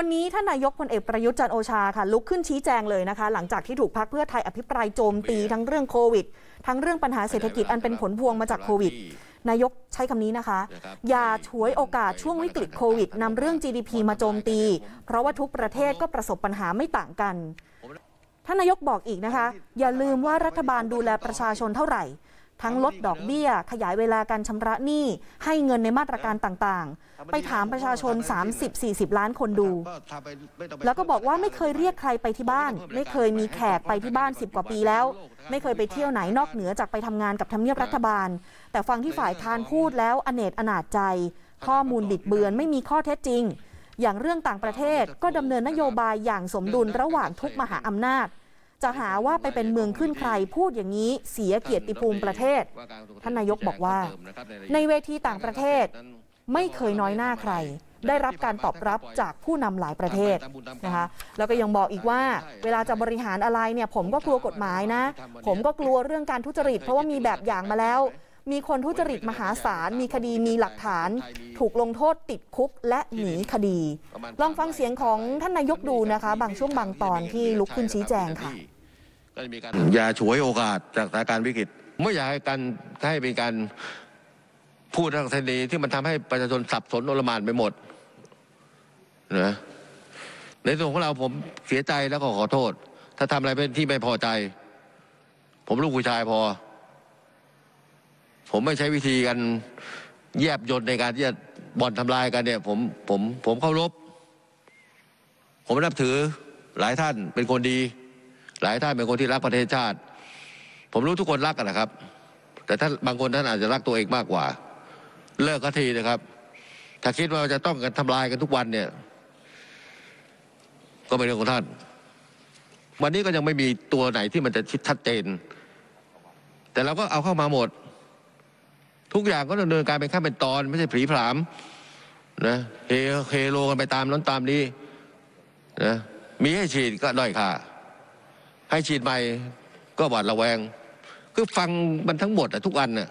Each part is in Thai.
วันนี้ท่านนายกพลเอกประยุทธ์จันโอชาค่ะ ลุกขึ้นชี้แจงเลยนะคะ หลังจากที่ถูกพักเพื่อไทยอภิปรายโจมตีทั้งเรื่องโควิด ทั้งเรื่องปัญหาเศรษฐกิจอันเป็นผลพวงมาจากโควิด นายกใช้คำนี้นะคะ อย่าฉวยโอกาสช่วงวิกฤตโควิดนำเรื่อง GDP มาโจมตีเพราะว่าทุกประเทศก็ประสบปัญหาไม่ต่างกันท่านนายกบอกอีกนะคะ อย่าลืมว่ารัฐบาลดูแลประชาชนเท่าไหร่ทั้งลดดอกเบี้ย ขยายเวลาการชำระหนี้ให้เงินในมาตรการต่างๆ ไปถามประชาชน 30-40 ล้านคนดู แล้วก็บอกว่าไม่เคยเรียกใครไปที่บ้าน ไม่เคยมีแขกไปที่บ้าน 10 กว่าปีแล้ว ไม่เคยไปเที่ยวไหนนอกเหนือจากไปทำงานกับทำเนียบรัฐบาล แต่ฟังที่ฝ่ายค้านพูดแล้วอเนจอนาจใจ ข้อมูลบิดเบือนไม่มีข้อเท็จจริง อย่างเรื่องต่างประเทศก็ดำเนินนโยบายอย่างสมดุลระหว่างทุกมหาอำนาจจะหาว่าไปเป็นเมืองขึ้นใครพูดอย่างนี้เสียเกียรติภูมิประเทศ ท่านนายกบอกว่า ในเวทีต่างประเทศ ไม่เคยน้อยหน้าใคร ได้รับการตอบรับจากผู้นำหลายประเทศนะคะแล้วก็ยังบอกอีกว่าเวลาจะบริหารอะไรเนี่ยผมก็กลัวกฎหมายนะ ผมก็กลัวเรื่องการทุจริตเพราะว่ามีแบบอย่างมาแล้วมีคนทุจริตมหาศาลมีคดีมีหลักฐาน ถูกลงโทษ ติดคุกและหนีคดี ลองฟังเสียงของท่านนายกดูนะคะ บางช่วงบางตอนที่ลุกขึ้นชี้แจงค่ะ อย่าฉวยโอกาสจากสถานการณ์วิกฤตไม่อยากให้การให้เป็นการพูดทางเสนีที่มันทำให้ประชาชนสับสนโอลมานไปหมดนะในส่วนของเราผมเสียใจแล้วก็ขอโทษ ถ้าทำอะไรเป็นที่ไม่พอใจ ผมลูกผู้ชายพอผมไม่ใช้วิธีการแยบยนในการที่จะบ่อนทำลายกันเนี่ย ผมผมผมเคารพผมนับถือหลายท่านเป็นคนดี หลายท่านเป็นคนที่รักประเทศชาติ ผมรู้ทุกคนรักกันนะครับ แต่ท่านบางคนท่านอาจจะรักตัวเองมากกว่า เลิกกะทีนะครับถ้าคิดว่าจะต้องกันทำลายกันทุกวันเนี่ยก็เป็นเรื่องของท่าน วันนี้ก็ยังไม่มีตัวไหนที่มันจะชัดเจน แต่เราก็เอาเข้ามาหมดทุกอย่างก็ดำเนินการเป็นขั้นเป็นตอน ไม่ใช่ผีผลามนะเฮเฮโลกันไปตามน้นตามนี้นะมีให้ฉีดก็ด้อยค่าให้ฉีดใหม่ก็หวาดระแวง คือฟังมันทั้งหมดอะทุกอันน่ะ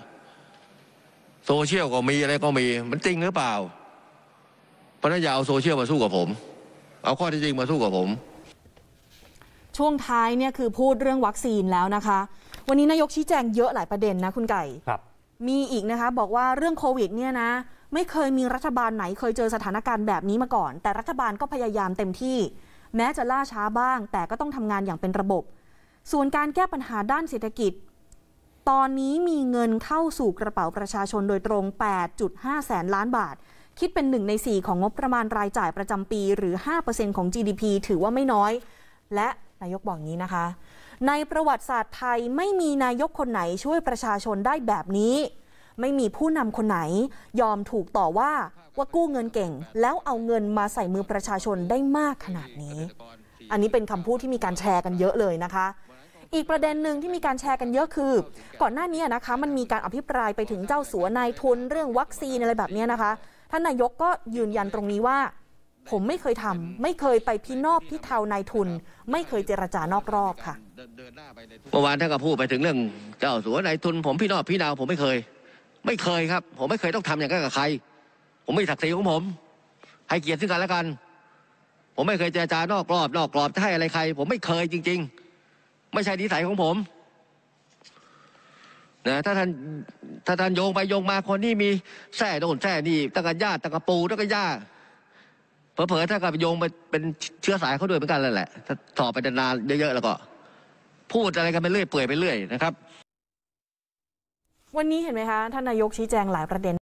โซเชียลก็มีอะไรก็มีมันจริงหรือเปล่าเพราะนั้นอย่าเอาโซเชียลมาสู้กับผม เอาข้อที่จริงมาสู้กับผม ช่วงท้ายเนี่ยคือพูดเรื่องวัคซีนแล้วนะคะวันนี้นายกชี้แจงเยอะหลายประเด็นนะคุณไก่ครับมีอีกนะคะ บอกว่าเรื่องโควิดเนี่ยนะ ไม่เคยมีรัฐบาลไหนเคยเจอสถานการณ์แบบนี้มาก่อน แต่รัฐบาลก็พยายามเต็มที่ แม้จะล่าช้าบ้าง แต่ก็ต้องทำงานอย่างเป็นระบบ ส่วนการแก้ปัญหาด้านเศรษฐกิจ ตอนนี้มีเงินเข้าสู่กระเป๋าประชาชนโดยตรง 8.5 แสนล้านบาท คิดเป็นหนึ่งใน 4 ของงบประมาณรายจ่ายประจำปี หรือ 5%ของ GDP ถือว่าไม่น้อย และนายกบอกงี้นะคะในประวัติศาสตร์ไทยไม่มีนายกคนไหนช่วยประชาชนได้แบบนี้ ไม่มีผู้นำคนไหนยอมถูกต่อว่าว่ากู้เงินเก่ง แล้วเอาเงินมาใส่มือประชาชนได้มากขนาดนี้ อันนี้เป็นคำพูดที่มีการแชร์กันเยอะเลยนะคะ อีกประเด็นหนึ่งที่มีการแชร์กันเยอะคือ ก่อนหน้านี้นะคะ มันมีการอภิปรายไปถึงเจ้าสัวนายทุนเรื่องวัคซีนอะไรแบบนี้นะคะท่านนายกก็ยืนยันตรงนี้ว่าผมไม่เคยทำไม่เคยไปพี่นอบพี่เทานายทุน ไม่เคยเจรจานอกรอบค่ะเมื่อวานท่านก็พูดไปถึงเรื่องเจ้าสัวนายทุน ผมพี่นอบพี่ทาวผมไม่เคย ไม่เคยครับ ผมไม่เคยต้องทำอย่างนั้นกับใคร ผมไม่ศักดิ์ศรีของผม ให้เกียรติซึ่งกันและกัน ผมไม่เคยเจรจานอกรอบ นอกกรอบจะให้อะไรใคร ผมไม่เคยจริง ๆ ไม่ใช่นิสัยของผมนะถ้าท่านถ้าท่านโยงไปโยงมาคนนี้มีแส่โดนแส่นี่ตะกันญาติตงกะปูตะกันญาติเผลอถ้ากับโยงไปเป็นเชื้อสายเขาด้วยเหมือนกันแล่นแหละถ้าสอบไปนานเยอะๆแล้วก็ พูดอะไรกันไปเรื่อยเปื่อยไปเรื่อยนะครับ วันนี้เห็นไหมคะ ท่านนายกชี้แจงหลายประเด็น